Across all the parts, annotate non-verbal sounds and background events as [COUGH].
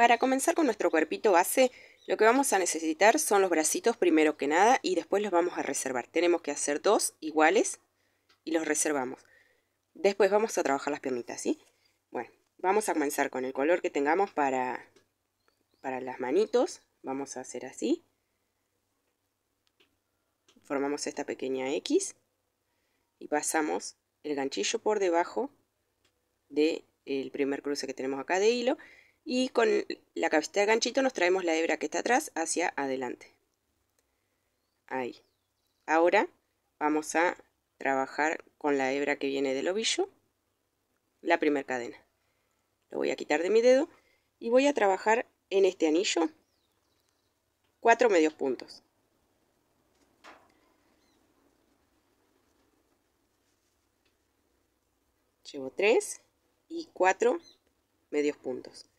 Para comenzar con nuestro cuerpito base, lo que vamos a necesitar son los bracitos primero que nada y después los vamos a reservar. Tenemos que hacer dos iguales y los reservamos. Después vamos a trabajar las piernitas, ¿sí? Bueno, vamos a comenzar con el color que tengamos para, para las manitos. Vamos a hacer así. Formamos esta pequeña X y pasamos el ganchillo por debajo del el primer cruce que tenemos acá de hilo y con la cabeza de ganchito nos traemos la hebra que está atrás hacia adelante. Ahí. Ahora vamos a trabajar con la hebra que viene del ovillo, la primera cadena. Lo voy a quitar de mi dedo y voy a trabajar en este anillo cuatro medios puntos. Llevo tres y cuatro medios puntos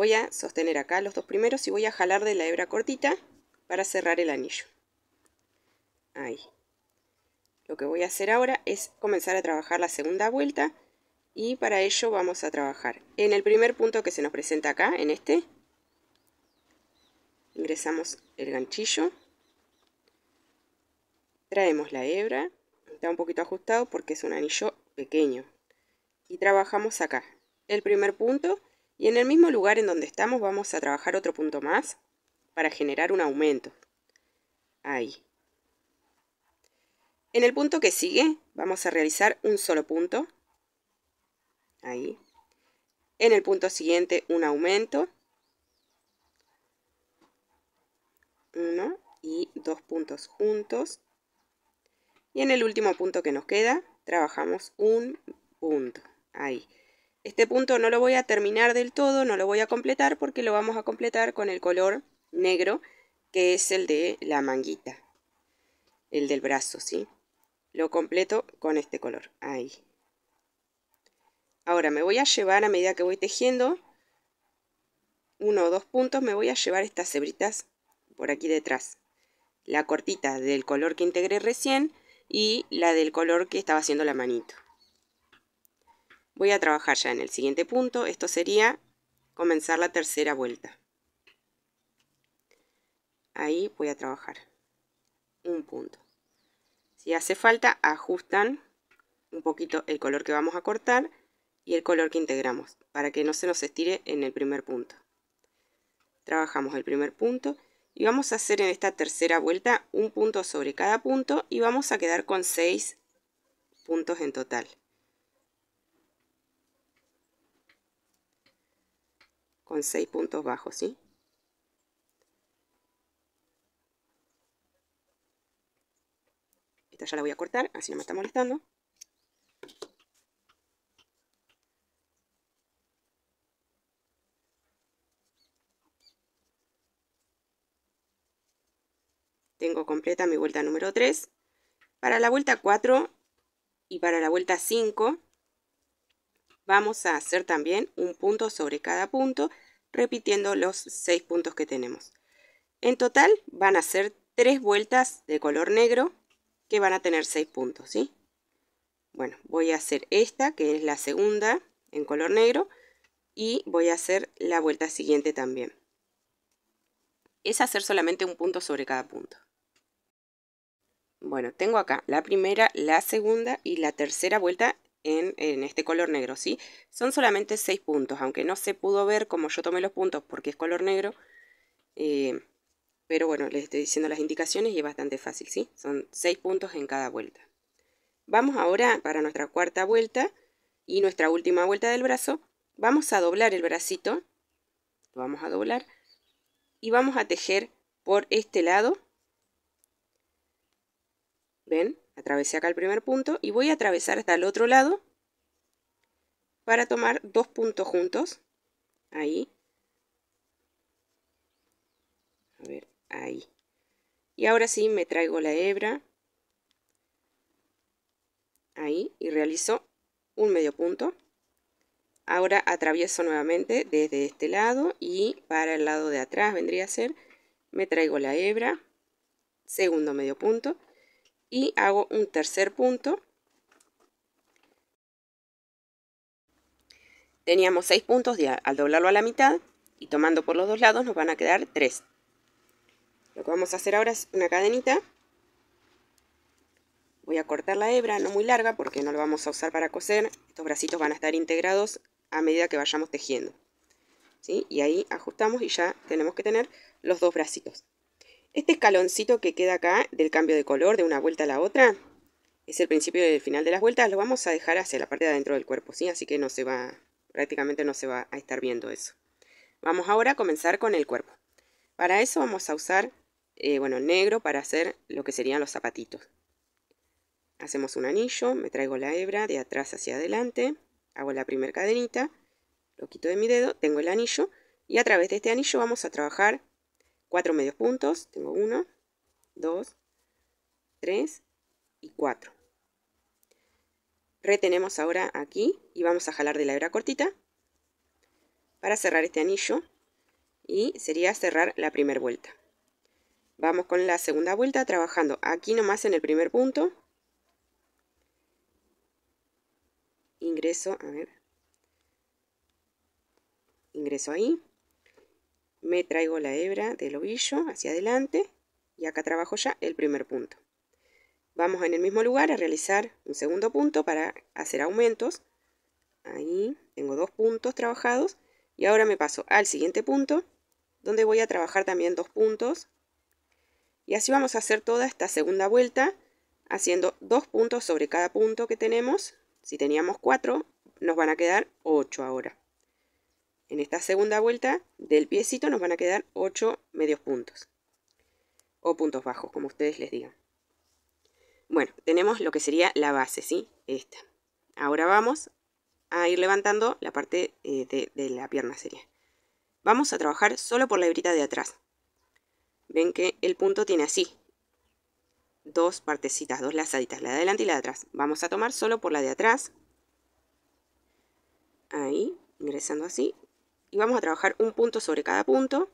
voy a sostener acá los dos primeros y voy a jalar de la hebra cortita para cerrar el anillo ahí lo que voy a hacer ahora es comenzar a trabajar la segunda vuelta y para ello vamos a trabajar en el primer punto que se nos presenta acá en este ingresamos el ganchillo traemos la hebra está un poquito ajustado porque es un anillo pequeño y trabajamos acá el primer punto y en el mismo lugar en donde estamos vamos a trabajar otro punto más para generar un aumento. Ahí. En el punto que sigue vamos a realizar un solo punto. Ahí. En el punto siguiente un aumento. Uno y dos puntos juntos. Y en el último punto que nos queda trabajamos un punto. Ahí. Este punto no lo voy a terminar del todo, no lo voy a completar porque lo vamos a completar con el color negro que es el de la manguita, el del brazo, ¿sí? Lo completo con este color, ahí. Ahora me voy a llevar a medida que voy tejiendo uno o dos puntos, me voy a llevar estas cebritas por aquí detrás. La cortita del color que integré recién y la del color que estaba haciendo la manito. Voy a trabajar ya en el siguiente punto. Esto sería comenzar la tercera vuelta. Ahí voy a trabajar. Un punto. Si hace falta, ajustan un poquito el color que vamos a cortar y el color que integramos para que no se nos estire en el primer punto. Trabajamos el primer punto y vamos a hacer en esta tercera vuelta un punto sobre cada punto y vamos a quedar con seis puntos en total. con 6 puntos bajos, ¿sí? Esta ya la voy a cortar, así no me está molestando. Tengo completa mi vuelta número 3. Para la vuelta 4 y para la vuelta 5 Vamos a hacer también un punto sobre cada punto, repitiendo los seis puntos que tenemos. En total van a ser tres vueltas de color negro que van a tener seis puntos, ¿sí? Bueno, voy a hacer esta, que es la segunda en color negro, y voy a hacer la vuelta siguiente también. Es hacer solamente un punto sobre cada punto. Bueno, tengo acá la primera, la segunda y la tercera vuelta en, este color negro, ¿sí? Son solamente 6 puntos, aunque no se pudo ver como yo tomé los puntos porque es color negro. Eh, pero bueno, les estoy diciendo las indicaciones y es bastante fácil, ¿sí? Son 6 puntos en cada vuelta. Vamos ahora para nuestra cuarta vuelta y nuestra última vuelta del brazo. Vamos a doblar el bracito, lo vamos a doblar y vamos a tejer por este lado. ¿Ven? Atravesé acá el primer punto y voy a atravesar hasta el otro lado para tomar dos puntos juntos. Ahí. A ver, ahí. Y ahora sí me traigo la hebra. Ahí y realizo un medio punto. Ahora atravieso nuevamente desde este lado y para el lado de atrás vendría a ser, me traigo la hebra, segundo medio punto y hago un tercer punto. Teníamos seis puntos, al doblarlo a la mitad y tomando por los dos lados nos van a quedar tres Lo que vamos a hacer ahora es una cadenita. Voy a cortar la hebra, no muy larga porque no lo vamos a usar para coser. Estos bracitos van a estar integrados a medida que vayamos tejiendo. ¿Sí? Y ahí ajustamos y ya tenemos que tener los dos bracitos. Este escaloncito que queda acá del cambio de color de una vuelta a la otra es el principio del final de las vueltas. Lo vamos a dejar hacia la parte de adentro del cuerpo, ¿sí? Así que no se va, prácticamente no se va a estar viendo eso. Vamos ahora a comenzar con el cuerpo. Para eso vamos a usar, eh, bueno, negro para hacer lo que serían los zapatitos. Hacemos un anillo, me traigo la hebra de atrás hacia adelante, hago la primer cadenita, lo quito de mi dedo, tengo el anillo y a través de este anillo vamos a trabajar cuatro medios puntos, tengo uno, dos, tres y cuatro. Retenemos ahora aquí y vamos a jalar de la hebra cortita para cerrar este anillo y sería cerrar la primera vuelta. Vamos con la segunda vuelta trabajando aquí nomás en el primer punto. Ingreso, a ver. Ingreso ahí me traigo la hebra del ovillo hacia adelante y acá trabajo ya el primer punto. Vamos en el mismo lugar a realizar un segundo punto para hacer aumentos. Ahí tengo dos puntos trabajados y ahora me paso al siguiente punto donde voy a trabajar también dos puntos. Y así vamos a hacer toda esta segunda vuelta haciendo dos puntos sobre cada punto que tenemos. Si teníamos cuatro, nos van a quedar ocho ahora. En esta segunda vuelta del piecito nos van a quedar 8 medios puntos o puntos bajos, como ustedes les digan. Bueno, tenemos lo que sería la base, ¿sí? Esta. Ahora vamos a ir levantando la parte eh, de, la pierna seria. Vamos a trabajar solo por la hebrita de atrás. Ven que el punto tiene así. Dos partecitas, dos lazaditas, la de adelante y la de atrás. Vamos a tomar solo por la de atrás. Ahí, ingresando así, y vamos a trabajar un punto sobre cada punto,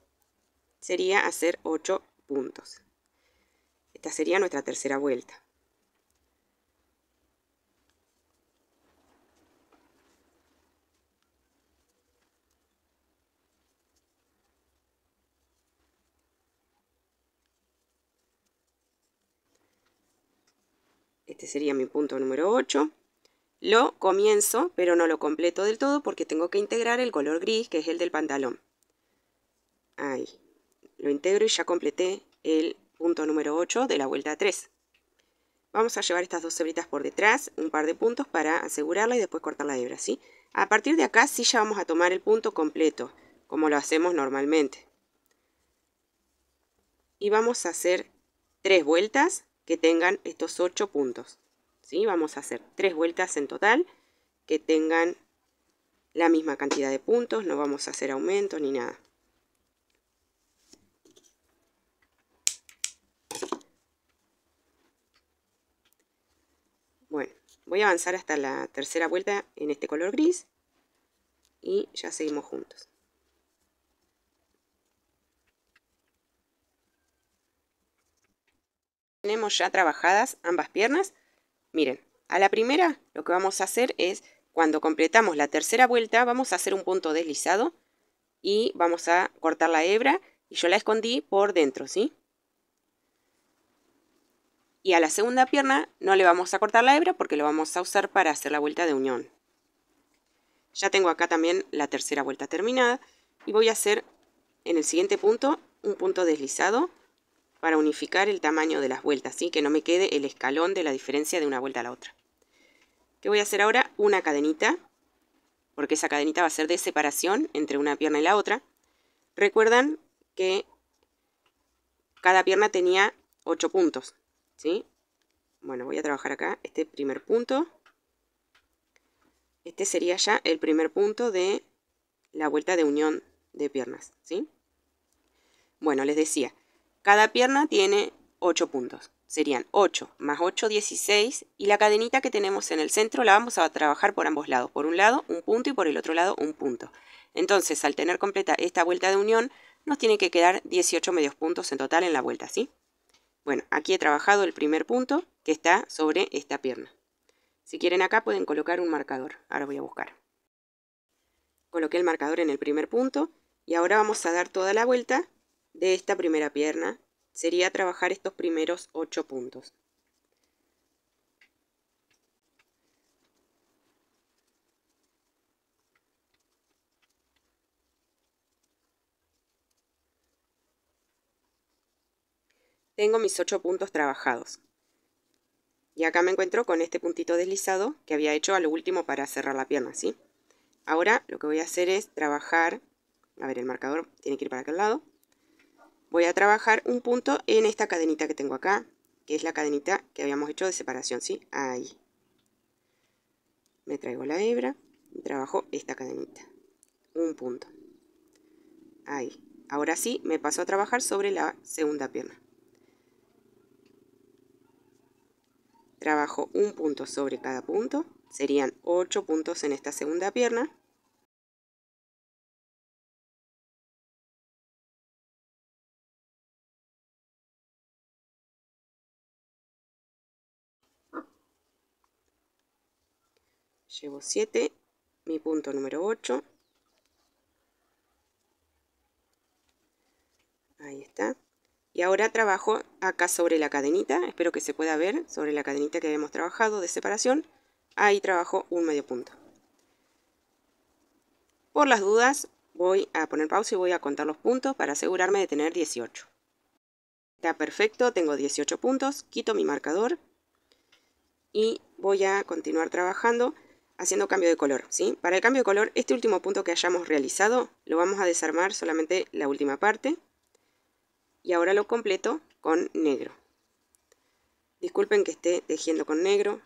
sería hacer 8 puntos. Esta sería nuestra tercera vuelta. Este sería mi punto número 8. Lo comienzo, pero no lo completo del todo porque tengo que integrar el color gris, que es el del pantalón. Ahí. Lo integro y ya completé el punto número 8 de la vuelta 3. Vamos a llevar estas dos hebritas por detrás, un par de puntos para asegurarla y después cortar la hebra, ¿sí? A partir de acá sí ya vamos a tomar el punto completo, como lo hacemos normalmente. Y vamos a hacer tres vueltas que tengan estos 8 puntos. ¿sí? Vamos a hacer tres vueltas en total que tengan la misma cantidad de puntos, no vamos a hacer aumento ni nada. Bueno, voy a avanzar hasta la tercera vuelta en este color gris y ya seguimos juntos. Tenemos ya trabajadas ambas piernas, Miren, a la primera lo que vamos a hacer es, cuando completamos la tercera vuelta, vamos a hacer un punto deslizado y vamos a cortar la hebra y yo la escondí por dentro, ¿sí? Y a la segunda pierna no le vamos a cortar la hebra porque lo vamos a usar para hacer la vuelta de unión. Ya tengo acá también la tercera vuelta terminada y voy a hacer en el siguiente punto un punto deslizado para unificar el tamaño de las vueltas, ¿sí? que no me quede el escalón de la diferencia de una vuelta a la otra. ¿Qué voy a hacer ahora? Una cadenita, porque esa cadenita va a ser de separación entre una pierna y la otra. Recuerdan que cada pierna tenía 8 puntos, ¿sí? Bueno, voy a trabajar acá este primer punto. Este sería ya el primer punto de la vuelta de unión de piernas, ¿sí? Bueno, les decía, cada pierna tiene 8 puntos. Serían 8 más 8, 16. Y la cadenita que tenemos en el centro la vamos a trabajar por ambos lados. Por un lado un punto y por el otro lado un punto. Entonces, al tener completa esta vuelta de unión, nos tiene que quedar 18 medios puntos en total en la vuelta, ¿sí? Bueno, aquí he trabajado el primer punto que está sobre esta pierna. Si quieren acá pueden colocar un marcador. Ahora voy a buscar. Coloqué el marcador en el primer punto y ahora vamos a dar toda la vuelta de esta primera pierna sería trabajar estos primeros 8 puntos. Tengo mis 8 puntos trabajados. Y acá me encuentro con este puntito deslizado que había hecho a lo último para cerrar la pierna, ¿sí? Ahora lo que voy a hacer es trabajar, a ver, el marcador tiene que ir para aquel lado, voy a trabajar un punto en esta cadenita que tengo acá, que es la cadenita que habíamos hecho de separación, ¿sí? Ahí. Me traigo la hebra y trabajo esta cadenita. Un punto. Ahí. Ahora sí, me paso a trabajar sobre la segunda pierna. Trabajo un punto sobre cada punto. Serían ocho puntos en esta segunda pierna. llevo 7, mi punto número 8. Ahí está. Y ahora trabajo acá sobre la cadenita, espero que se pueda ver, sobre la cadenita que habíamos trabajado de separación. Ahí trabajo un medio punto. Por las dudas voy a poner pausa y voy a contar los puntos para asegurarme de tener 18. Está perfecto, tengo 18 puntos, quito mi marcador y voy a continuar trabajando haciendo cambio de color, ¿sí? Para el cambio de color, este último punto que hayamos realizado, lo vamos a desarmar solamente la última parte. Y ahora lo completo con negro. Disculpen que esté tejiendo con negro,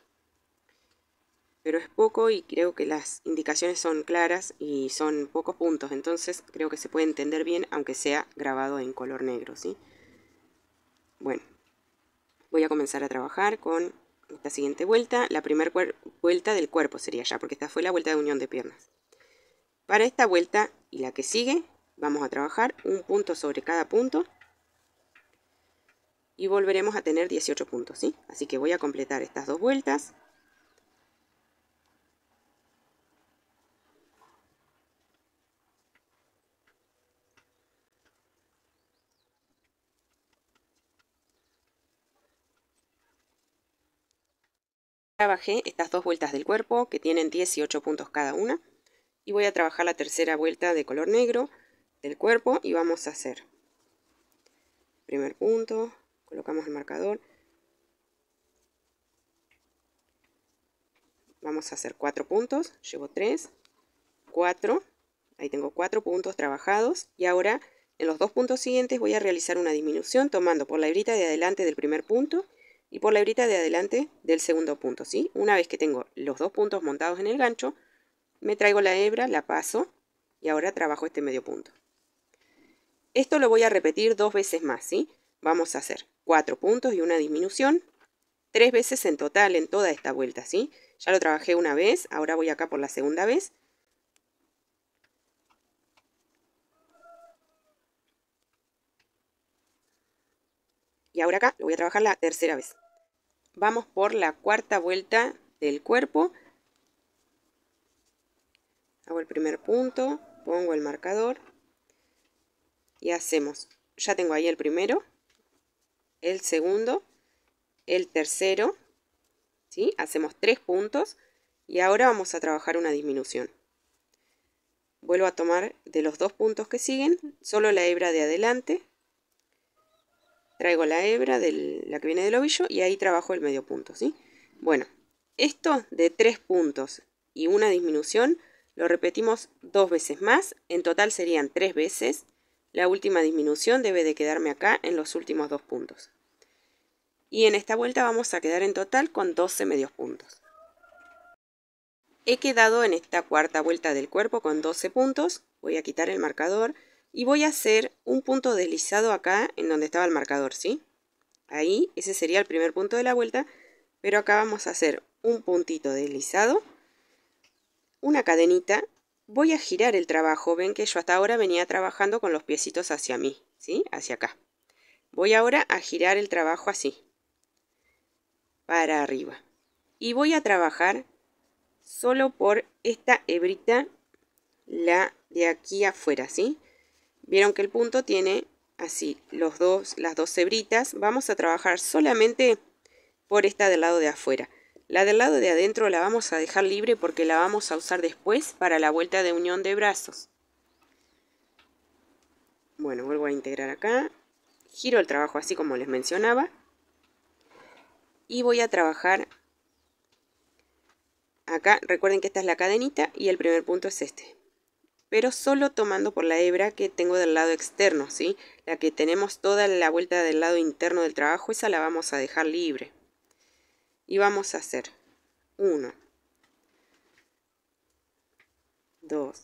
pero es poco y creo que las indicaciones son claras y son pocos puntos, entonces creo que se puede entender bien aunque sea grabado en color negro, ¿sí? Bueno, voy a comenzar a trabajar con esta siguiente vuelta, la primera vuelta del cuerpo sería ya, porque esta fue la vuelta de unión de piernas. Para esta vuelta y la que sigue, vamos a trabajar un punto sobre cada punto y volveremos a tener 18 puntos, ¿sí? Así que voy a completar estas dos vueltas trabajé estas dos vueltas del cuerpo que tienen 18 puntos cada una y voy a trabajar la tercera vuelta de color negro del cuerpo y vamos a hacer primer punto, colocamos el marcador vamos a hacer cuatro puntos, llevo tres cuatro ahí tengo cuatro puntos trabajados y ahora en los dos puntos siguientes voy a realizar una disminución tomando por la hebrita de adelante del primer punto y por la hebrita de adelante del segundo punto, ¿sí? Una vez que tengo los dos puntos montados en el gancho, me traigo la hebra, la paso y ahora trabajo este medio punto. Esto lo voy a repetir dos veces más, ¿sí? Vamos a hacer cuatro puntos y una disminución, tres veces en total en toda esta vuelta, ¿sí? Ya lo trabajé una vez, ahora voy acá por la segunda vez Y ahora acá lo voy a trabajar la tercera vez. Vamos por la cuarta vuelta del cuerpo. Hago el primer punto, pongo el marcador y hacemos. Ya tengo ahí el primero, el segundo, el tercero, ¿sí? Hacemos tres puntos y ahora vamos a trabajar una disminución. Vuelvo a tomar de los dos puntos que siguen, solo la hebra de adelante, traigo la hebra de la que viene del ovillo y ahí trabajo el medio punto, ¿sí? Bueno, esto de tres puntos y una disminución lo repetimos dos veces más, en total serían tres veces. La última disminución debe de quedarme acá en los últimos dos puntos. Y en esta vuelta vamos a quedar en total con 12 medios puntos. He quedado en esta cuarta vuelta del cuerpo con 12 puntos. Voy a quitar el marcador y voy a hacer un punto deslizado acá en donde estaba el marcador, ¿sí? Ahí, ese sería el primer punto de la vuelta, pero acá vamos a hacer un puntito deslizado, una cadenita, voy a girar el trabajo, ven que yo hasta ahora venía trabajando con los piecitos hacia mí, ¿sí? Hacia acá. Voy ahora a girar el trabajo así, para arriba. Y voy a trabajar solo por esta hebrita, la de aquí afuera, ¿sí? Vieron que el punto tiene así los dos, las dos cebritas. Vamos a trabajar solamente por esta del lado de afuera. La del lado de adentro la vamos a dejar libre porque la vamos a usar después para la vuelta de unión de brazos. Bueno, vuelvo a integrar acá. Giro el trabajo así como les mencionaba. Y voy a trabajar acá. Recuerden que esta es la cadenita y el primer punto es este pero solo tomando por la hebra que tengo del lado externo, ¿sí? La que tenemos toda la vuelta del lado interno del trabajo, esa la vamos a dejar libre. Y vamos a hacer 1, 2,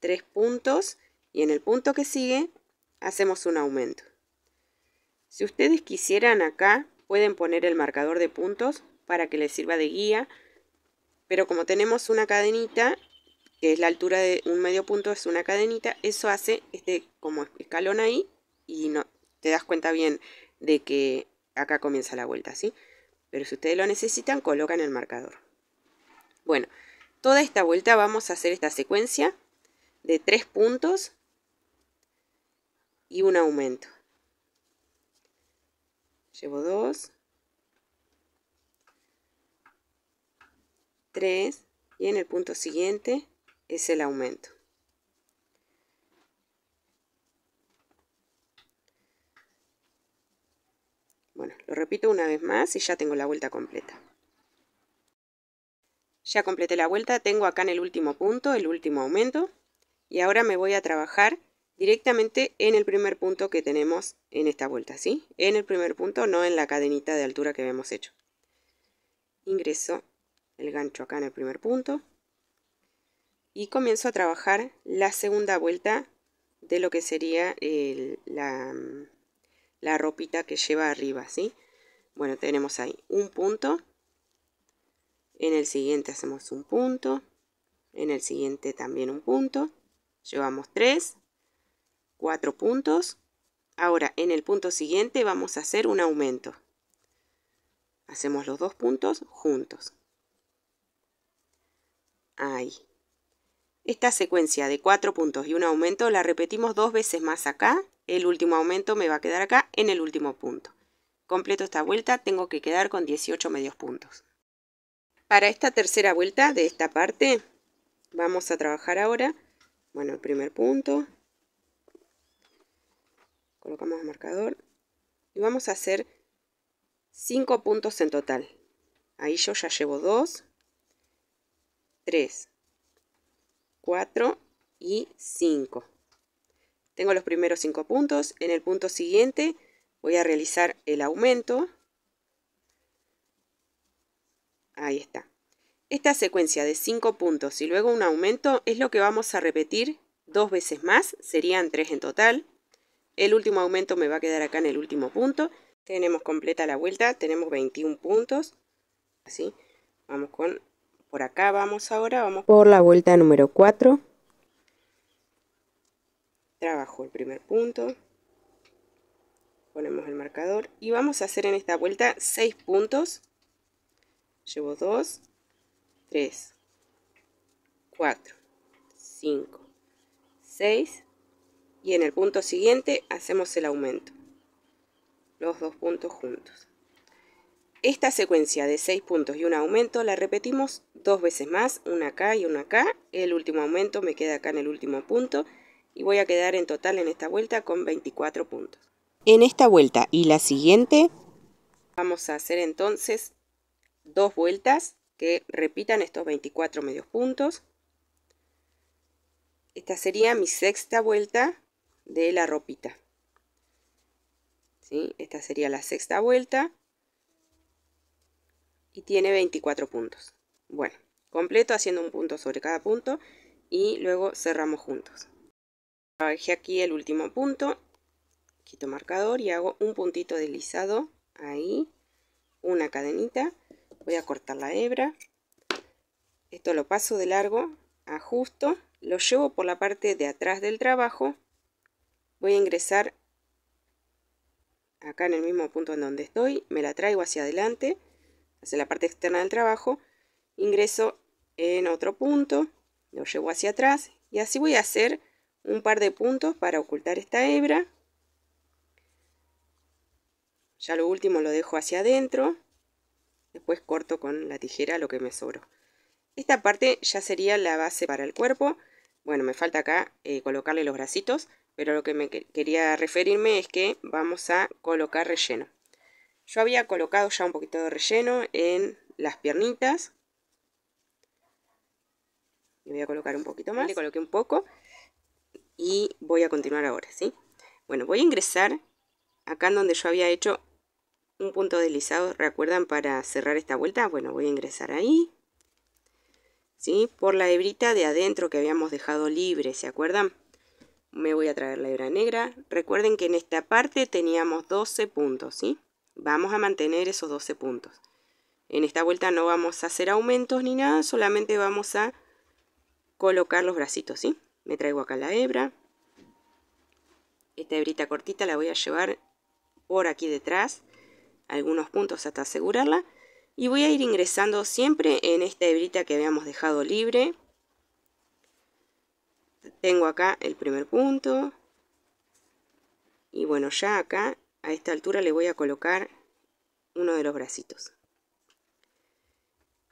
3 puntos y en el punto que sigue hacemos un aumento. Si ustedes quisieran acá, pueden poner el marcador de puntos para que les sirva de guía, pero como tenemos una cadenita, que es la altura de un medio punto, es una cadenita, eso hace este como escalón ahí y no te das cuenta bien de que acá comienza la vuelta, ¿sí? Pero si ustedes lo necesitan, colocan el marcador. Bueno, toda esta vuelta vamos a hacer esta secuencia de tres puntos y un aumento. Llevo dos, tres y en el punto siguiente es el aumento. Bueno, lo repito una vez más y ya tengo la vuelta completa. Ya completé la vuelta, tengo acá en el último punto el último aumento y ahora me voy a trabajar directamente en el primer punto que tenemos en esta vuelta, ¿sí? En el primer punto, no en la cadenita de altura que hemos hecho. Ingreso el gancho acá en el primer punto, y comienzo a trabajar la segunda vuelta de lo que sería la, mm, la ropita que lleva arriba, ¿sí? Bueno, tenemos ahí un punto, en el siguiente hacemos un punto, en el siguiente también un punto, llevamos tres. Cuatro puntos, ahora en el punto siguiente vamos a hacer un aumento. Hacemos los dos puntos juntos. Ahí. Esta secuencia de cuatro puntos y un aumento la repetimos dos veces más acá. El último aumento me va a quedar acá en el último punto. Completo esta vuelta, tengo que quedar con 18 medios puntos. Para esta tercera vuelta de esta parte, vamos a trabajar ahora. Bueno, el primer punto. Colocamos el marcador. Y vamos a hacer 5 puntos en total. Ahí yo ya llevo 2, 3, 4 y 5. Tengo los primeros 5 puntos. En el punto siguiente voy a realizar el aumento. Ahí está. Esta secuencia de 5 puntos y luego un aumento es lo que vamos a repetir dos veces más, serían 3 en total. El último aumento me va a quedar acá en el último punto. Tenemos completa la vuelta, tenemos 21 puntos. Así, vamos con por acá vamos ahora, vamos por la vuelta número 4. Trabajo el primer punto. Ponemos el marcador y vamos a hacer en esta vuelta 6 puntos. Llevo 2, 3, 4, 5, 6 y en el punto siguiente hacemos el aumento. Los dos puntos juntos. Esta secuencia de 6 puntos y un aumento la repetimos dos veces más, una acá y una acá. El último aumento me queda acá en el último punto y voy a quedar en total en esta vuelta con 24 puntos. En esta vuelta y la siguiente vamos a hacer entonces dos vueltas que repitan estos 24 medios puntos. Esta sería mi sexta vuelta de la ropita. ¿Sí? Esta sería la sexta vuelta y tiene 24 puntos. Bueno, completo haciendo un punto sobre cada punto y luego cerramos juntos. Trabajé aquí el último punto, quito marcador y hago un puntito deslizado ahí, una cadenita, voy a cortar la hebra, esto lo paso de largo, ajusto, lo llevo por la parte de atrás del trabajo, voy a ingresar acá en el mismo punto en donde estoy, me la traigo hacia adelante, hacia pues, la parte externa del trabajo, ingreso en otro punto, lo llevo hacia atrás y así voy a hacer un par de puntos para ocultar esta hebra. Ya lo último lo dejo hacia adentro, después corto con la tijera lo que me sobró. Esta parte ya sería la base para el cuerpo. Bueno, me falta acá eh, colocarle los bracitos, pero lo que me quería referirme es que vamos a colocar relleno. Yo había colocado ya un poquito de relleno en las piernitas. Le voy a colocar un poquito más. Le coloqué un poco. Y voy a continuar ahora, ¿sí? Bueno, voy a ingresar acá en donde yo había hecho un punto deslizado, ¿recuerdan? Para cerrar esta vuelta. Bueno, voy a ingresar ahí. ¿Sí? Por la hebrita de adentro que habíamos dejado libre, ¿se acuerdan? Me voy a traer la hebra negra. Recuerden que en esta parte teníamos 12 puntos, ¿sí? Vamos a mantener esos 12 puntos. En esta vuelta no vamos a hacer aumentos ni nada, solamente vamos a colocar los bracitos, ¿sí? Me traigo acá la hebra. Esta hebrita cortita la voy a llevar por aquí detrás, algunos puntos hasta asegurarla. Y voy a ir ingresando siempre en esta hebrita que habíamos dejado libre. Tengo acá el primer punto. Y bueno, ya acá a esta altura le voy a colocar uno de los bracitos.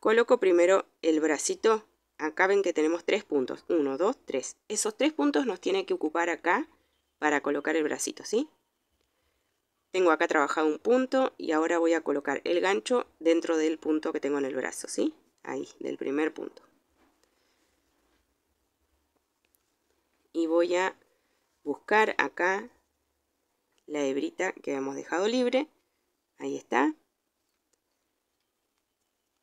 Coloco primero el bracito, acá ven que tenemos tres puntos, Uno, dos, tres. Esos tres puntos nos tiene que ocupar acá para colocar el bracito, ¿sí? Tengo acá trabajado un punto y ahora voy a colocar el gancho dentro del punto que tengo en el brazo, ¿sí? Ahí, del primer punto. Y voy a buscar acá la hebrita que hemos dejado libre. Ahí está.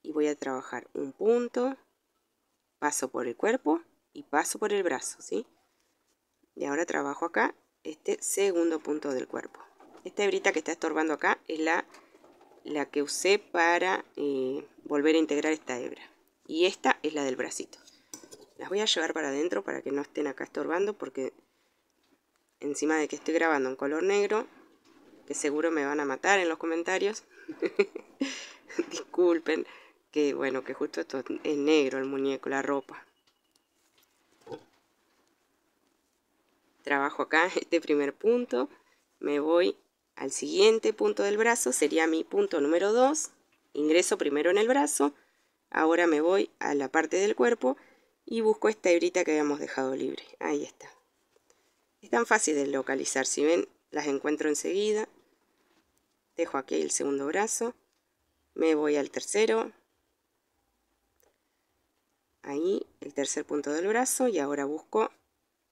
Y voy a trabajar un punto, paso por el cuerpo y paso por el brazo, ¿sí? Y ahora trabajo acá este segundo punto del cuerpo. Esta hebrita que está estorbando acá es la, la que usé para eh, volver a integrar esta hebra. Y esta es la del bracito. Las voy a llevar para adentro para que no estén acá estorbando porque encima de que estoy grabando en color negro, que seguro me van a matar en los comentarios. [LAUGHS] Disculpen, que bueno, que justo esto es negro el muñeco, la ropa. Trabajo acá [LAUGHS] este primer punto, me voy al siguiente punto del brazo, sería mi punto número 2, ingreso primero en el brazo, ahora me voy a la parte del cuerpo y busco esta hebrita que habíamos dejado libre, ahí está tan fácil de localizar, si ven las encuentro enseguida. Dejo aquí el segundo brazo, me voy al tercero, ahí el tercer punto del brazo y ahora busco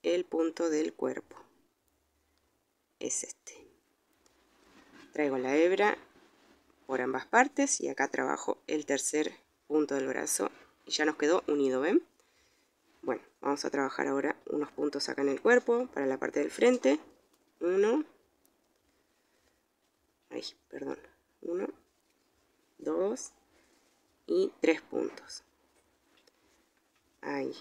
el punto del cuerpo. Es este. Traigo la hebra por ambas partes y acá trabajo el tercer punto del brazo y ya nos quedó unido, ¿ven? Bueno, vamos a trabajar ahora unos puntos acá en el cuerpo, para la parte del frente. Uno. Ay, perdón. Uno, dos y tres puntos. Ahí.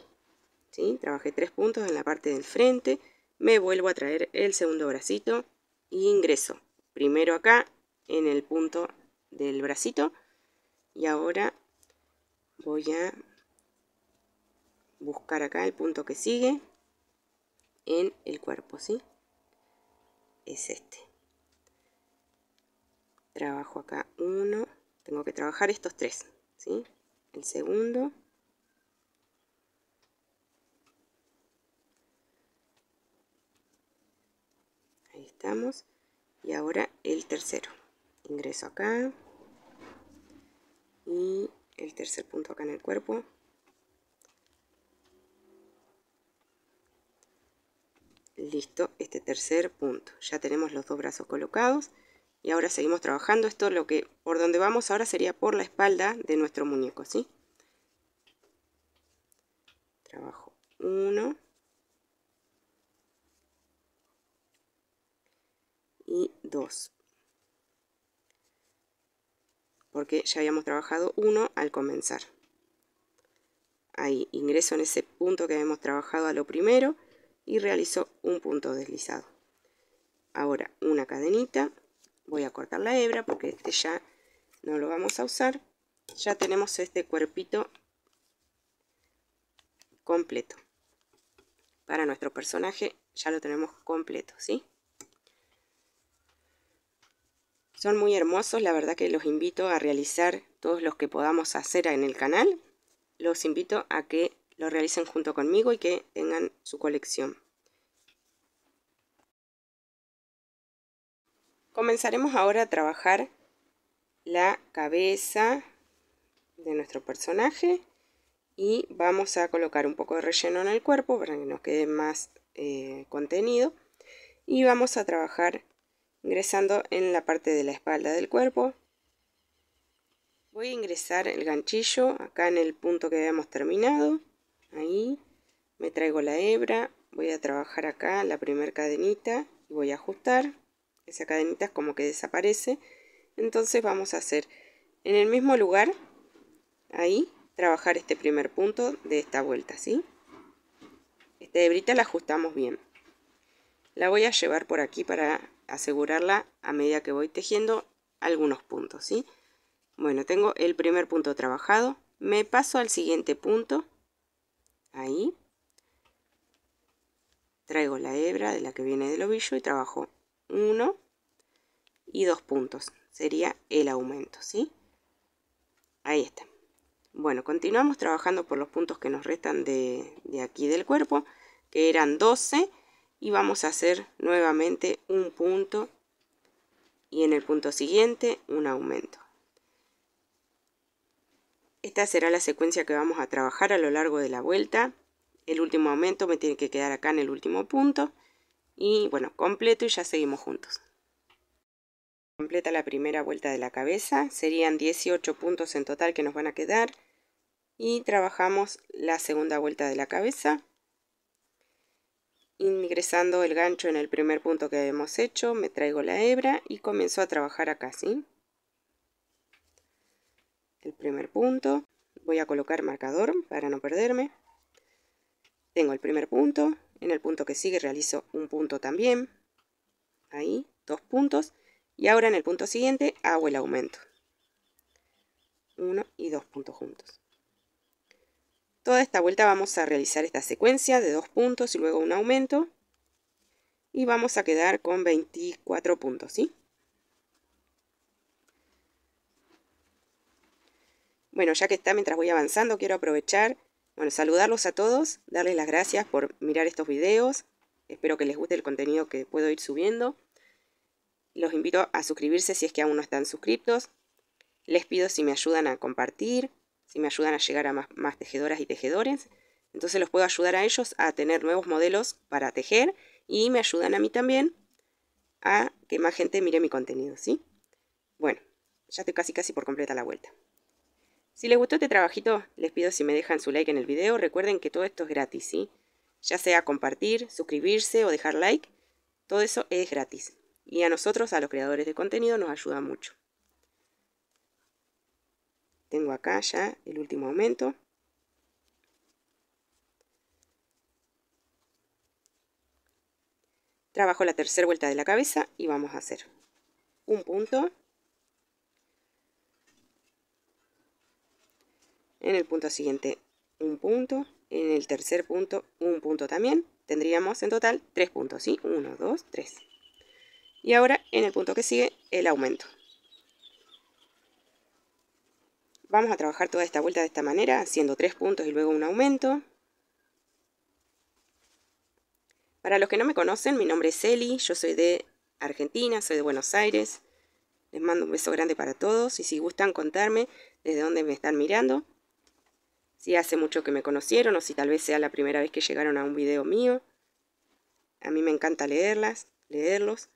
¿Sí? Trabajé tres puntos en la parte del frente. Me vuelvo a traer el segundo bracito y ingreso. Primero acá en el punto del bracito. Y ahora voy a buscar acá el punto que sigue en el cuerpo, ¿sí? Es este. Trabajo acá uno, tengo que trabajar estos tres, ¿sí? El segundo. Ahí estamos. Y ahora el tercero. Ingreso acá. Y el tercer punto acá en el cuerpo. listo este tercer punto ya tenemos los dos brazos colocados y ahora seguimos trabajando esto lo que por donde vamos ahora sería por la espalda de nuestro muñeco sí trabajo uno. y dos. porque ya habíamos trabajado uno al comenzar ahí ingreso en ese punto que habíamos trabajado a lo primero y realizó un punto deslizado. Ahora una cadenita, voy a cortar la hebra porque este ya no lo vamos a usar. Ya tenemos este cuerpito completo. Para nuestro personaje ya lo tenemos completo, ¿sí? Son muy hermosos, la verdad que los invito a realizar todos los que podamos hacer en el canal. Los invito a que lo realicen junto conmigo y que tengan su colección. Comenzaremos ahora a trabajar la cabeza de nuestro personaje y vamos a colocar un poco de relleno en el cuerpo para que nos quede más eh, contenido y vamos a trabajar ingresando en la parte de la espalda del cuerpo voy a ingresar el ganchillo acá en el punto que habíamos terminado ahí me traigo la hebra voy a trabajar acá la primera cadenita y voy a ajustar esa cadenita es como que desaparece entonces vamos a hacer en el mismo lugar ahí trabajar este primer punto de esta vuelta ¿sí? esta hebrita la ajustamos bien la voy a llevar por aquí para asegurarla a medida que voy tejiendo algunos puntos ¿sí? bueno tengo el primer punto trabajado me paso al siguiente punto ahí traigo la hebra de la que viene del ovillo y trabajo uno y dos puntos sería el aumento ¿sí? ahí está bueno continuamos trabajando por los puntos que nos restan de, de aquí del cuerpo que eran 12 y vamos a hacer nuevamente un punto y en el punto siguiente un aumento esta será la secuencia que vamos a trabajar a lo largo de la vuelta. El último aumento me tiene que quedar acá en el último punto. Y bueno, completo y ya seguimos juntos. Completa la primera vuelta de la cabeza. Serían 18 puntos en total que nos van a quedar. Y trabajamos la segunda vuelta de la cabeza. Ingresando el gancho en el primer punto que habíamos hecho, me traigo la hebra y comienzo a trabajar acá, ¿sí? el primer punto, voy a colocar marcador para no perderme, tengo el primer punto, en el punto que sigue realizo un punto también, ahí, dos puntos, y ahora en el punto siguiente hago el aumento, uno y dos puntos juntos. Toda esta vuelta vamos a realizar esta secuencia de dos puntos y luego un aumento, y vamos a quedar con 24 puntos, ¿sí? Bueno, ya que está, mientras voy avanzando, quiero aprovechar, bueno, saludarlos a todos, darles las gracias por mirar estos videos. Espero que les guste el contenido que puedo ir subiendo. Los invito a suscribirse si es que aún no están suscriptos. Les pido si me ayudan a compartir, si me ayudan a llegar a más, tejedoras y tejedores. Entonces los puedo ayudar a ellos a tener nuevos modelos para tejer y me ayudan a mí también a que más gente mire mi contenido, ¿sí? Bueno, ya estoy casi casi por completa la vuelta. Si les gustó este trabajito, les pido si me dejan su like en el video. Recuerden que todo esto es gratis, ¿sí? Ya sea compartir, suscribirse o dejar like, todo eso es gratis. Y a nosotros, a los creadores de contenido, nos ayuda mucho. Tengo acá ya el último aumento. Trabajo la tercera vuelta de la cabeza y vamos a hacer un punto, en el punto siguiente un punto, en el tercer punto un punto también, tendríamos en total tres puntos, ¿sí? 1, 2, 3. Y ahora en el punto que sigue el aumento. Vamos a trabajar toda esta vuelta de esta manera, haciendo tres puntos y luego un aumento. Para los que no me conocen, mi nombre es Eli, yo soy de Argentina, soy de Buenos Aires. Les mando un beso grande para todos y si gustan contarme desde dónde me están mirando, si hace mucho que me conocieron o si tal vez sea la primera vez que llegaron a un video mío. A mí me encanta leerlas, leerlos.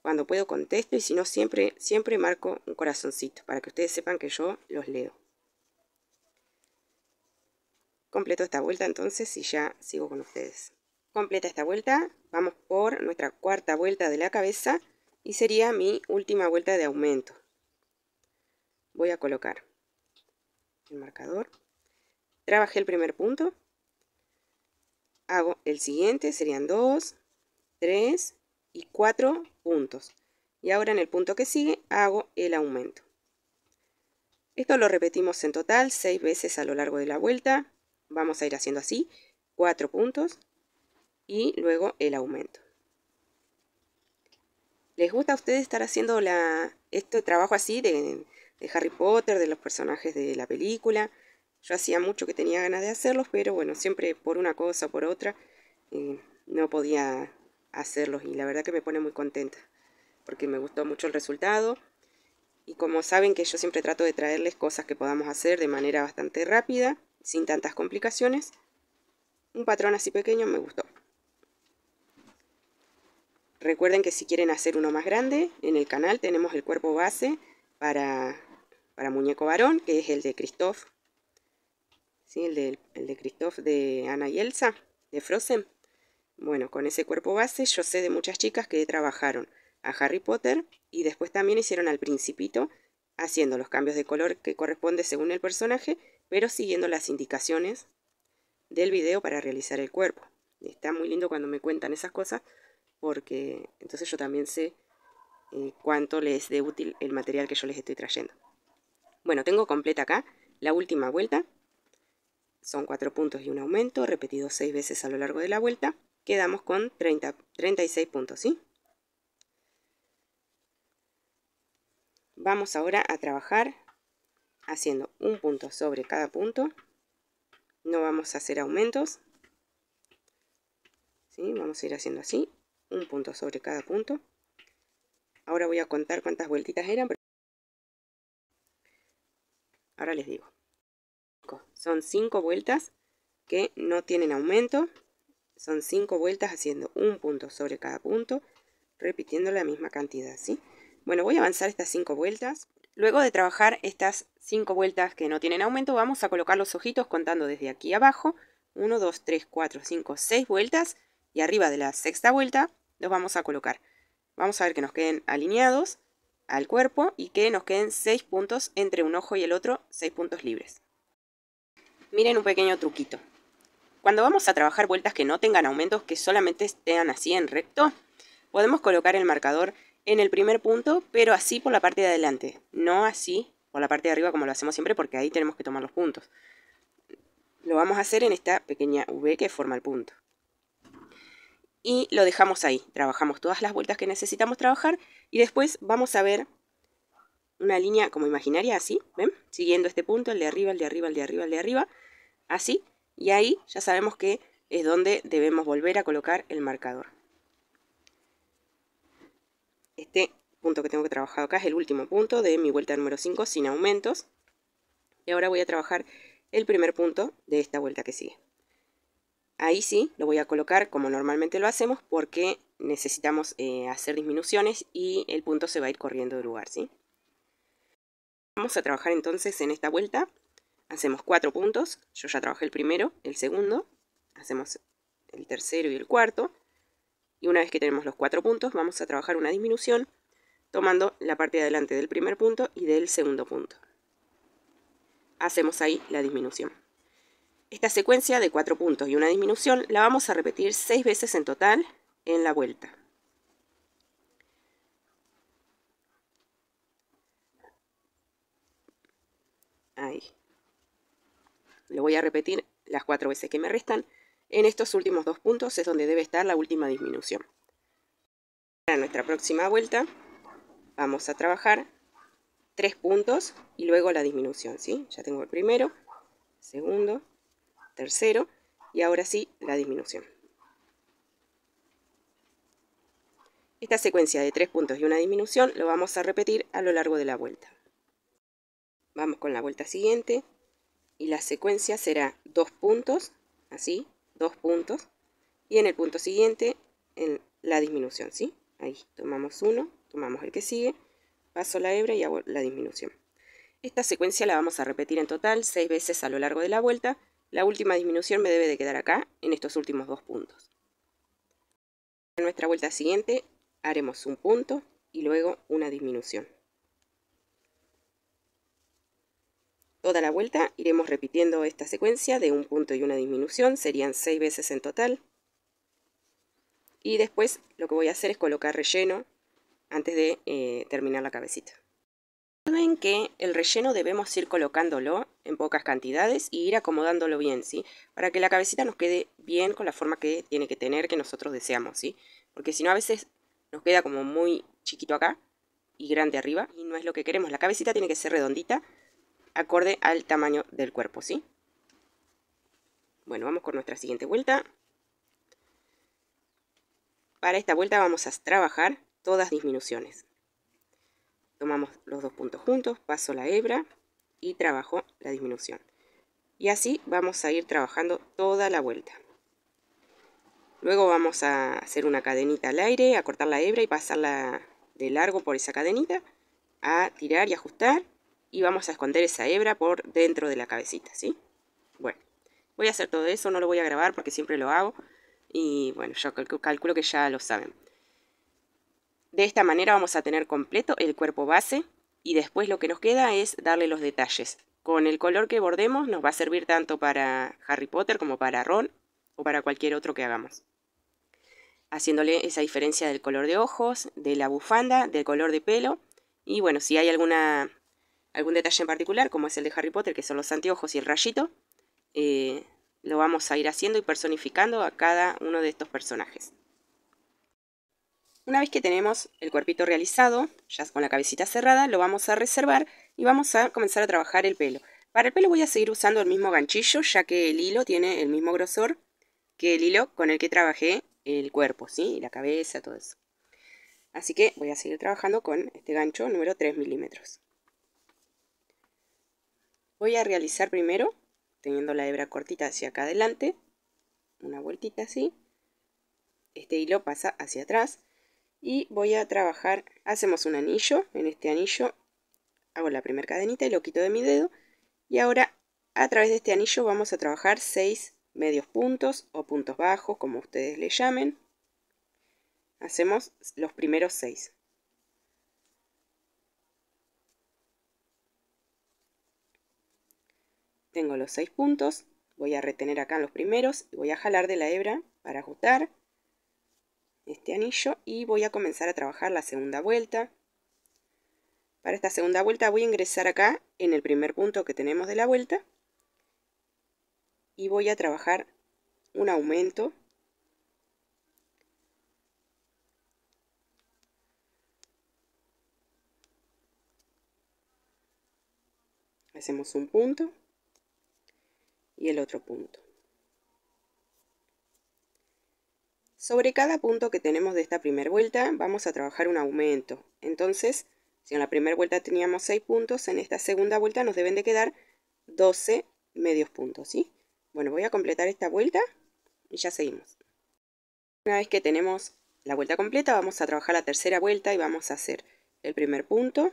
Cuando puedo contesto y si no siempre, siempre marco un corazoncito para que ustedes sepan que yo los leo. Completo esta vuelta entonces y ya sigo con ustedes. Completa esta vuelta, vamos por nuestra cuarta vuelta de la cabeza y sería mi última vuelta de aumento. Voy a colocar el marcador Trabajé el primer punto. Hago el siguiente, serían 2, 3 y 4 puntos. Y ahora en el punto que sigue hago el aumento. Esto lo repetimos en total 6 veces a lo largo de la vuelta. Vamos a ir haciendo así, 4 puntos y luego el aumento. ¿Les gusta a ustedes estar haciendo este trabajo así de Harry Potter, de los personajes de la película? Yo hacía mucho que tenía ganas de hacerlos, pero bueno, siempre por una cosa o por otra eh, no podía hacerlos y la verdad que me pone muy contenta porque me gustó mucho el resultado y como saben que yo siempre trato de traerles cosas que podamos hacer de manera bastante rápida, sin tantas complicaciones, un patrón así pequeño me gustó. Recuerden que si quieren hacer uno más grande, en el canal tenemos el cuerpo base para, para muñeco varón, que es el de Christoph, ¿sí? el, de, el de Christoph de Ana y Elsa, de Frozen. Bueno, con ese cuerpo base yo sé de muchas chicas que trabajaron a Harry Potter y después también hicieron al principito haciendo los cambios de color que corresponde según el personaje, pero siguiendo las indicaciones del video para realizar el cuerpo. Está muy lindo cuando me cuentan esas cosas porque entonces yo también sé eh, cuánto les de útil el material que yo les estoy trayendo. Bueno, tengo completa acá la última vuelta son 4 puntos y un aumento, repetido 6 veces a lo largo de la vuelta, quedamos con 30, 36 puntos, ¿sí? Vamos ahora a trabajar haciendo un punto sobre cada punto. No vamos a hacer aumentos. ¿sí? Vamos a ir haciendo así, un punto sobre cada punto. Ahora voy a contar cuántas vueltitas eran. Ahora les digo. Son cinco vueltas que no tienen aumento. Son cinco vueltas haciendo un punto sobre cada punto, repitiendo la misma cantidad, ¿sí? Bueno, voy a avanzar estas cinco vueltas. Luego de trabajar estas cinco vueltas que no tienen aumento, vamos a colocar los ojitos contando desde aquí abajo. 1, 2, 3, 4, 5, 6 vueltas. Y arriba de la sexta vuelta los vamos a colocar. Vamos a ver que nos queden alineados al cuerpo y que nos queden 6 puntos entre un ojo y el otro, 6 puntos libres. Miren un pequeño truquito. Cuando vamos a trabajar vueltas que no tengan aumentos, que solamente estén así en recto, podemos colocar el marcador en el primer punto, pero así por la parte de adelante, no así por la parte de arriba como lo hacemos siempre, porque ahí tenemos que tomar los puntos. Lo vamos a hacer en esta pequeña V que forma el punto. Y lo dejamos ahí, trabajamos todas las vueltas que necesitamos trabajar y después vamos a ver una línea como imaginaria, así, ¿ven? Siguiendo este punto, el de arriba, el de arriba, el de arriba, el de arriba, así, y ahí ya sabemos que es donde debemos volver a colocar el marcador. Este punto que tengo que trabajar acá es el último punto de mi vuelta número 5 sin aumentos. Y ahora voy a trabajar el primer punto de esta vuelta que sigue. Ahí sí lo voy a colocar como normalmente lo hacemos porque necesitamos eh, hacer disminuciones y el punto se va a ir corriendo de lugar, ¿sí? Vamos a trabajar entonces en esta vuelta. Hacemos cuatro puntos. Yo ya trabajé el primero, el segundo. Hacemos el tercero y el cuarto. Y una vez que tenemos los cuatro puntos, vamos a trabajar una disminución tomando la parte de adelante del primer punto y del segundo punto. Hacemos ahí la disminución. Esta secuencia de cuatro puntos y una disminución la vamos a repetir seis veces en total en la vuelta. ahí. Lo voy a repetir las cuatro veces que me restan. En estos últimos dos puntos es donde debe estar la última disminución. Para nuestra próxima vuelta vamos a trabajar tres puntos y luego la disminución, ¿sí? Ya tengo el primero, segundo, tercero y ahora sí la disminución. Esta secuencia de tres puntos y una disminución lo vamos a repetir a lo largo de la vuelta. Vamos con la vuelta siguiente y la secuencia será dos puntos, así, dos puntos, y en el punto siguiente en la disminución, ¿sí? Ahí tomamos uno, tomamos el que sigue, paso la hebra y hago la disminución. Esta secuencia la vamos a repetir en total seis veces a lo largo de la vuelta. La última disminución me debe de quedar acá, en estos últimos dos puntos. En nuestra vuelta siguiente haremos un punto y luego una disminución. Toda la vuelta iremos repitiendo esta secuencia de un punto y una disminución, serían seis veces en total. Y después lo que voy a hacer es colocar relleno antes de eh, terminar la cabecita. en que el relleno debemos ir colocándolo en pocas cantidades y ir acomodándolo bien, ¿sí? Para que la cabecita nos quede bien con la forma que tiene que tener, que nosotros deseamos, ¿sí? Porque si no a veces nos queda como muy chiquito acá y grande arriba y no es lo que queremos. La cabecita tiene que ser redondita acorde al tamaño del cuerpo, ¿sí? Bueno, vamos con nuestra siguiente vuelta. Para esta vuelta vamos a trabajar todas disminuciones. Tomamos los dos puntos juntos, paso la hebra y trabajo la disminución. Y así vamos a ir trabajando toda la vuelta. Luego vamos a hacer una cadenita al aire, a cortar la hebra y pasarla de largo por esa cadenita, a tirar y ajustar y vamos a esconder esa hebra por dentro de la cabecita, ¿sí? Bueno, voy a hacer todo eso, no lo voy a grabar porque siempre lo hago y bueno, yo calculo que ya lo saben. De esta manera vamos a tener completo el cuerpo base y después lo que nos queda es darle los detalles. Con el color que bordemos nos va a servir tanto para Harry Potter como para Ron o para cualquier otro que hagamos. Haciéndole esa diferencia del color de ojos, de la bufanda, del color de pelo y bueno, si hay alguna algún detalle en particular, como es el de Harry Potter, que son los anteojos y el rayito, eh, lo vamos a ir haciendo y personificando a cada uno de estos personajes. Una vez que tenemos el cuerpito realizado, ya con la cabecita cerrada, lo vamos a reservar y vamos a comenzar a trabajar el pelo. Para el pelo voy a seguir usando el mismo ganchillo, ya que el hilo tiene el mismo grosor que el hilo con el que trabajé el cuerpo, ¿sí? la cabeza, todo eso. Así que voy a seguir trabajando con este gancho número 3 milímetros. Voy a realizar primero, teniendo la hebra cortita hacia acá adelante, una vueltita así, este hilo pasa hacia atrás y voy a trabajar, hacemos un anillo, en este anillo hago la primera cadenita y lo quito de mi dedo y ahora a través de este anillo vamos a trabajar seis medios puntos o puntos bajos como ustedes le llamen hacemos los primeros seis. tengo los seis puntos, voy a retener acá los primeros y voy a jalar de la hebra para ajustar este anillo y voy a comenzar a trabajar la segunda vuelta. Para esta segunda vuelta voy a ingresar acá en el primer punto que tenemos de la vuelta y voy a trabajar un aumento hacemos un punto y el otro punto. Sobre cada punto que tenemos de esta primera vuelta vamos a trabajar un aumento. Entonces, si en la primera vuelta teníamos 6 puntos, en esta segunda vuelta nos deben de quedar 12 medios puntos, ¿sí? Bueno, voy a completar esta vuelta y ya seguimos. Una vez que tenemos la vuelta completa, vamos a trabajar la tercera vuelta y vamos a hacer el primer punto.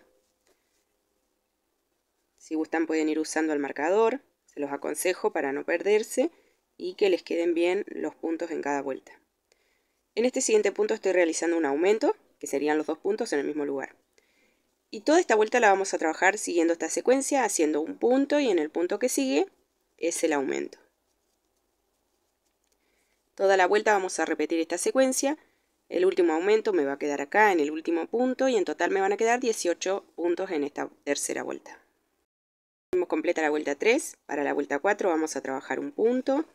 Si gustan pueden ir usando el marcador, los aconsejo para no perderse y que les queden bien los puntos en cada vuelta. En este siguiente punto estoy realizando un aumento, que serían los dos puntos en el mismo lugar. Y toda esta vuelta la vamos a trabajar siguiendo esta secuencia, haciendo un punto y en el punto que sigue es el aumento. Toda la vuelta vamos a repetir esta secuencia. El último aumento me va a quedar acá en el último punto y en total me van a quedar 18 puntos en esta tercera vuelta. Hemos completa la vuelta 3, para la vuelta 4 vamos a trabajar un punto,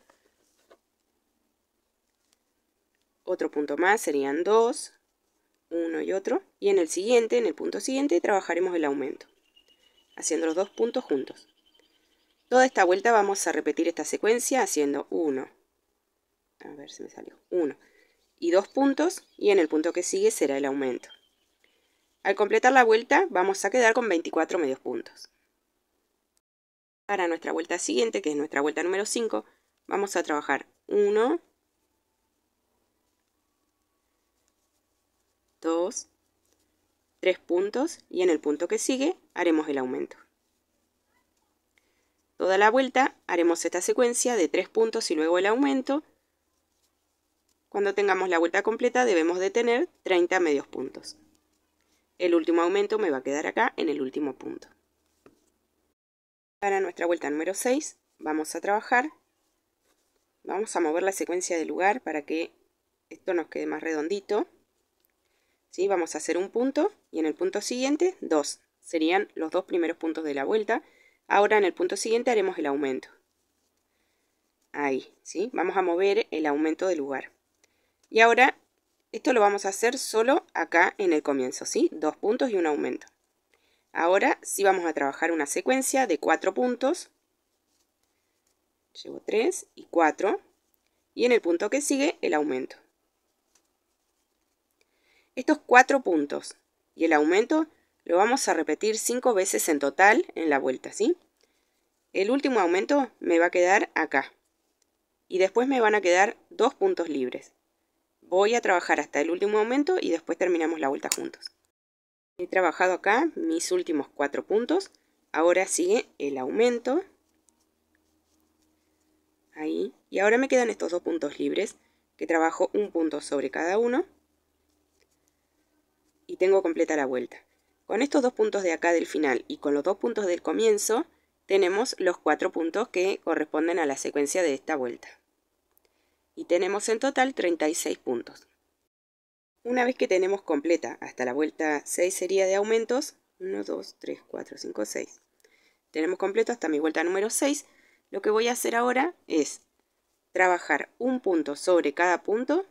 otro punto más serían 2, uno y otro, y en el siguiente, en el punto siguiente, trabajaremos el aumento, haciendo los dos puntos juntos. Toda esta vuelta vamos a repetir esta secuencia haciendo uno a ver si me salió, 1 y dos puntos, y en el punto que sigue será el aumento. Al completar la vuelta vamos a quedar con 24 medios puntos. Para nuestra vuelta siguiente, que es nuestra vuelta número 5, vamos a trabajar 1, 2, 3 puntos y en el punto que sigue haremos el aumento. Toda la vuelta haremos esta secuencia de 3 puntos y luego el aumento. Cuando tengamos la vuelta completa debemos de tener 30 medios puntos. El último aumento me va a quedar acá en el último punto. Para nuestra vuelta número 6 vamos a trabajar, vamos a mover la secuencia de lugar para que esto nos quede más redondito. ¿Sí? Vamos a hacer un punto y en el punto siguiente dos. Serían los dos primeros puntos de la vuelta. Ahora en el punto siguiente haremos el aumento. Ahí, ¿sí? Vamos a mover el aumento de lugar. Y ahora esto lo vamos a hacer solo acá en el comienzo, ¿sí? Dos puntos y un aumento. Ahora sí vamos a trabajar una secuencia de cuatro puntos. Llevo 3 y 4. Y en el punto que sigue, el aumento. Estos cuatro puntos y el aumento lo vamos a repetir cinco veces en total en la vuelta, ¿sí? El último aumento me va a quedar acá. Y después me van a quedar dos puntos libres. Voy a trabajar hasta el último aumento y después terminamos la vuelta juntos. He trabajado acá mis últimos cuatro puntos. Ahora sigue el aumento. Ahí. Y ahora me quedan estos dos puntos libres, que trabajo un punto sobre cada uno. Y tengo completa la vuelta. Con estos dos puntos de acá del final y con los dos puntos del comienzo, tenemos los cuatro puntos que corresponden a la secuencia de esta vuelta. Y tenemos en total 36 puntos. Una vez que tenemos completa hasta la vuelta 6 sería de aumentos, 1, 2, 3, 4, 5, 6. Tenemos completo hasta mi vuelta número 6. Lo que voy a hacer ahora es trabajar un punto sobre cada punto,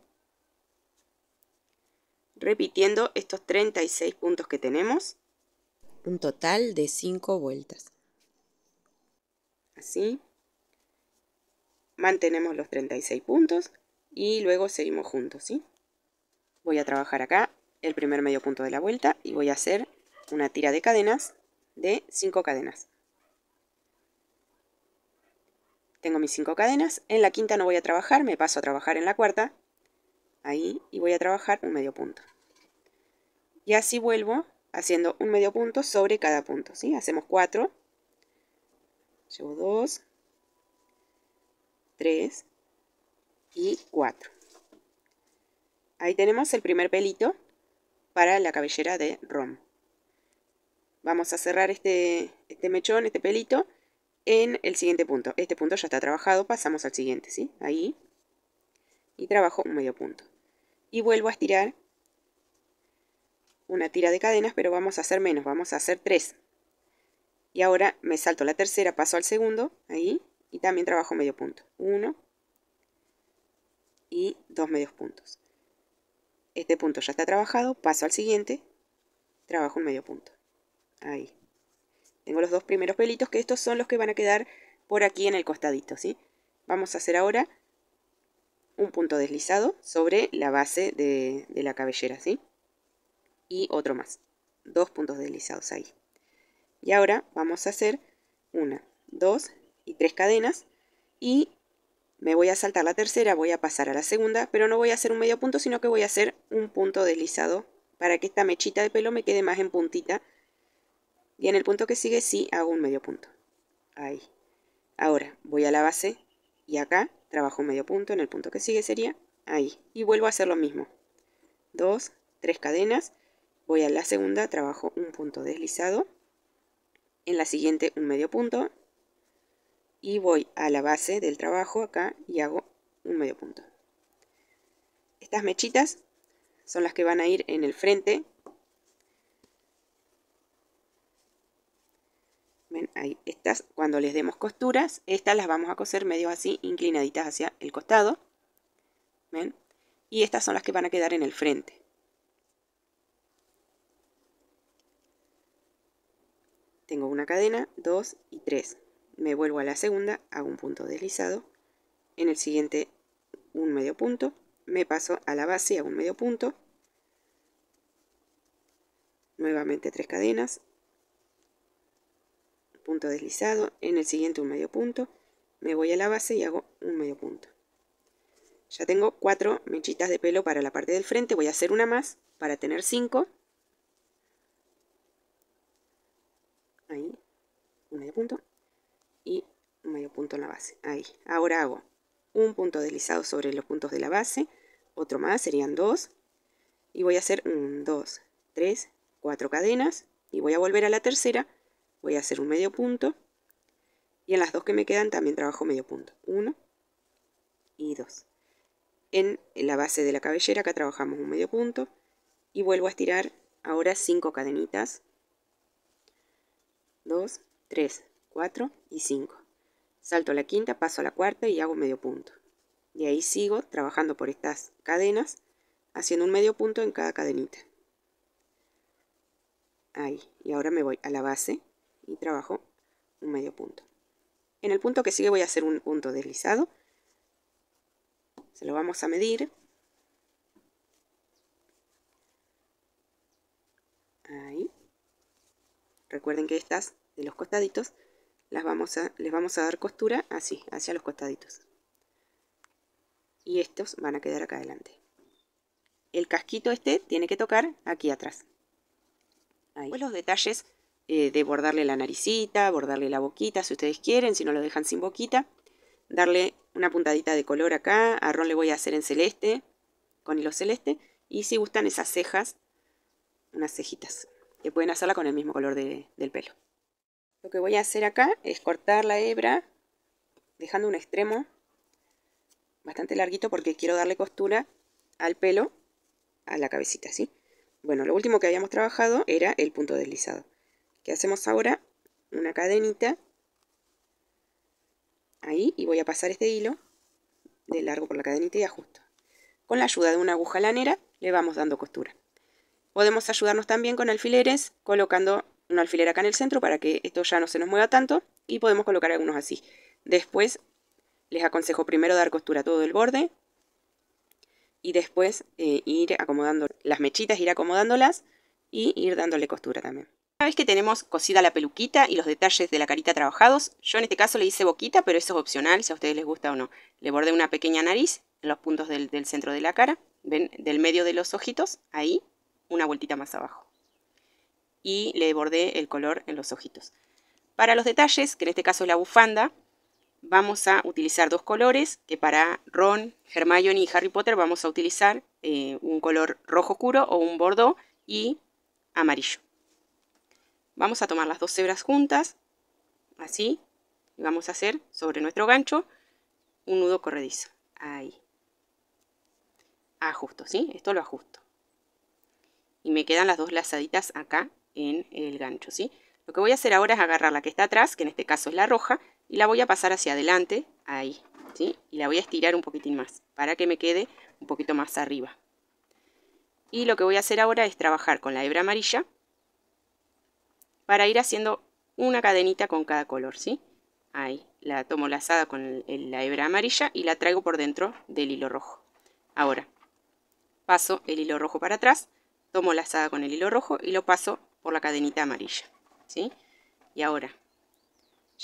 repitiendo estos 36 puntos que tenemos. Un total de 5 vueltas. Así. Mantenemos los 36 puntos y luego seguimos juntos, ¿sí? voy a trabajar acá el primer medio punto de la vuelta y voy a hacer una tira de cadenas de 5 cadenas. Tengo mis 5 cadenas, en la quinta no voy a trabajar, me paso a trabajar en la cuarta, ahí, y voy a trabajar un medio punto. Y así vuelvo haciendo un medio punto sobre cada punto, ¿sí? Hacemos 4, llevo 2, 3 y 4. Ahí tenemos el primer pelito para la cabellera de Rom. Vamos a cerrar este, este, mechón, este pelito, en el siguiente punto. Este punto ya está trabajado, pasamos al siguiente, ¿sí? Ahí. Y trabajo un medio punto. Y vuelvo a estirar una tira de cadenas, pero vamos a hacer menos, vamos a hacer tres. Y ahora me salto la tercera, paso al segundo, ahí, y también trabajo medio punto. Uno y dos medios puntos. Este punto ya está trabajado, paso al siguiente, trabajo un medio punto. Ahí. Tengo los dos primeros pelitos, que estos son los que van a quedar por aquí en el costadito, ¿sí? Vamos a hacer ahora un punto deslizado sobre la base de, la cabellera, ¿sí? Y otro más. Dos puntos deslizados ahí. Y ahora vamos a hacer una, dos y tres cadenas y me voy a saltar la tercera, voy a pasar a la segunda, pero no voy a hacer un medio punto, sino que voy a hacer un punto deslizado para que esta mechita de pelo me quede más en puntita. Y en el punto que sigue sí hago un medio punto. Ahí. Ahora voy a la base y acá trabajo un medio punto, en el punto que sigue sería ahí. Y vuelvo a hacer lo mismo. Dos, tres cadenas, voy a la segunda, trabajo un punto deslizado. En la siguiente un medio punto, y voy a la base del trabajo acá y hago un medio punto. Estas mechitas son las que van a ir en el frente. Ven, ahí estas, cuando les demos costuras, estas las vamos a coser medio así, inclinaditas hacia el costado. ¿Ven? Y estas son las que van a quedar en el frente. Tengo una cadena, dos y tres me vuelvo a la segunda, hago un punto deslizado, en el siguiente un medio punto, me paso a la base, hago un medio punto, nuevamente tres cadenas, punto deslizado, en el siguiente un medio punto, me voy a la base y hago un medio punto. Ya tengo cuatro mechitas de pelo para la parte del frente, voy a hacer una más para tener cinco. Ahí, un medio punto, medio punto en la base. Ahí. Ahora hago un punto deslizado sobre los puntos de la base, otro más, serían dos. Y voy a hacer un 2, 3, 4 cadenas. Y voy a volver a la tercera, voy a hacer un medio punto. Y en las dos que me quedan también trabajo medio punto. 1 y 2. En la base de la cabellera acá trabajamos un medio punto. Y vuelvo a estirar ahora cinco cadenitas. 2, 3, 4 y 5. Salto la quinta, paso a la cuarta y hago medio punto. Y ahí sigo trabajando por estas cadenas, haciendo un medio punto en cada cadenita. Ahí. Y ahora me voy a la base y trabajo un medio punto. En el punto que sigue voy a hacer un punto deslizado. Se lo vamos a medir. Ahí. Recuerden que estas de los costaditos vamos a, les vamos a dar costura así, hacia los costaditos. Y estos van a quedar acá adelante. El casquito este tiene que tocar aquí atrás. Ahí. los detalles eh, de bordarle la naricita, bordarle la boquita, si ustedes quieren, si no lo dejan sin boquita. Darle una puntadita de color acá, a Ron le voy a hacer en celeste, con hilo celeste. Y si gustan esas cejas, unas cejitas, que pueden hacerla con el mismo color del pelo. Lo que voy a hacer acá es cortar la hebra dejando un extremo bastante larguito porque quiero darle costura al pelo, a la cabecita, ¿sí? Bueno, lo último que habíamos trabajado era el punto deslizado. ¿Qué hacemos ahora? Una cadenita ahí y voy a pasar este hilo de largo por la cadenita y ajusto. Con la ayuda de una aguja lanera le vamos dando costura. Podemos ayudarnos también con alfileres colocando un alfiler acá en el centro para que esto ya no se nos mueva tanto y podemos colocar algunos así. Después les aconsejo primero dar costura a todo el borde y después eh, ir acomodando las mechitas, ir acomodándolas y ir dándole costura también. Una vez que tenemos cosida la peluquita y los detalles de la carita trabajados, yo en este caso le hice boquita, pero eso es opcional, si a ustedes les gusta o no. Le borde una pequeña nariz en los puntos del, del centro de la cara, ven, del medio de los ojitos, ahí, una vueltita más abajo y le bordé el color en los ojitos. Para los detalles, que en este caso es la bufanda, vamos a utilizar dos colores, que para Ron, Hermione y Harry Potter vamos a utilizar eh, un color rojo oscuro o un bordo y amarillo. Vamos a tomar las dos cebras juntas, así, y vamos a hacer sobre nuestro gancho un nudo corredizo. Ahí. Ajusto, ¿sí? Esto lo ajusto. Y me quedan las dos lazaditas acá en el gancho, ¿sí? Lo que voy a hacer ahora es agarrar la que está atrás, que en este caso es la roja, y la voy a pasar hacia adelante, ahí, ¿sí? Y la voy a estirar un poquitín más, para que me quede un poquito más arriba. Y lo que voy a hacer ahora es trabajar con la hebra amarilla, para ir haciendo una cadenita con cada color, ¿sí? Ahí, la tomo lazada con la hebra amarilla y la traigo por dentro del hilo rojo. Ahora, paso el hilo rojo para atrás, tomo lazada con el hilo rojo y lo paso por la cadenita amarilla, ¿sí? Y ahora,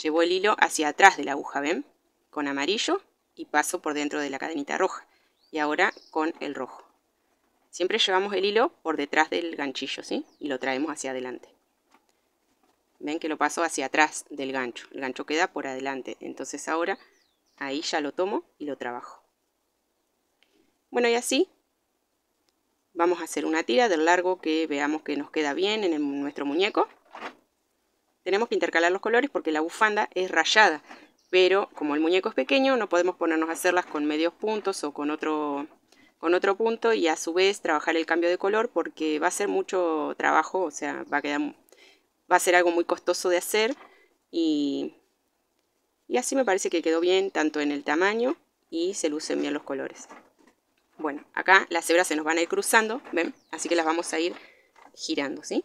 llevo el hilo hacia atrás de la aguja, ¿ven? Con amarillo y paso por dentro de la cadenita roja. Y ahora con el rojo. Siempre llevamos el hilo por detrás del ganchillo, ¿sí? Y lo traemos hacia adelante. Ven que lo paso hacia atrás del gancho. El gancho queda por adelante. Entonces ahora ahí ya lo tomo y lo trabajo. Bueno, y así Vamos a hacer una tira del largo que veamos que nos queda bien en, nuestro muñeco. Tenemos que intercalar los colores porque la bufanda es rayada, pero como el muñeco es pequeño no podemos ponernos a hacerlas con medios puntos o con otro, con otro punto y a su vez trabajar el cambio de color porque va a ser mucho trabajo, o sea, va a va a ser algo muy costoso de hacer y así me parece que quedó bien tanto en el tamaño y se lucen bien los colores. Bueno, acá las hebras se nos van a ir cruzando, ¿ven? Así que las vamos a ir girando, ¿sí?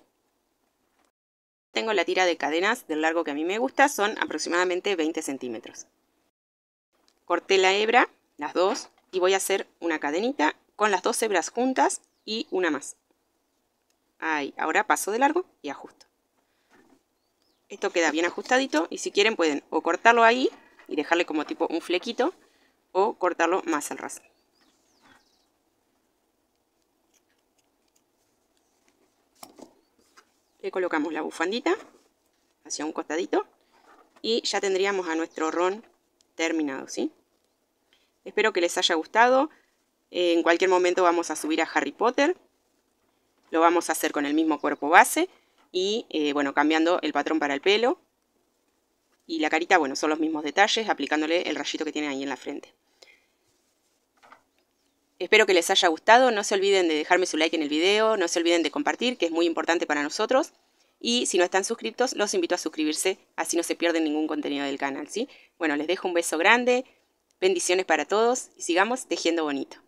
Tengo la tira de cadenas del largo que a mí me gusta, son aproximadamente 20 centímetros. Corté la hebra, las dos, y voy a hacer una cadenita con las dos hebras juntas y una más. Ahí, ahora paso de largo y ajusto. Esto queda bien ajustadito y si quieren pueden o cortarlo ahí y dejarle como tipo un flequito o cortarlo más al raso. le colocamos la bufandita hacia un costadito y ya tendríamos a nuestro ron terminado, ¿sí? Espero que les haya gustado. Eh, en cualquier momento vamos a subir a Harry Potter. Lo vamos a hacer con el mismo cuerpo base y, eh, bueno, cambiando el patrón para el pelo. Y la carita, bueno, son los mismos detalles, aplicándole el rayito que tiene ahí en la frente. Espero que les haya gustado, no se olviden de dejarme su like en el video, no se olviden de compartir, que es muy importante para nosotros. Y si no están suscritos, los invito a suscribirse, así no se pierden ningún contenido del canal, ¿sí? Bueno, les dejo un beso grande, bendiciones para todos y sigamos tejiendo bonito.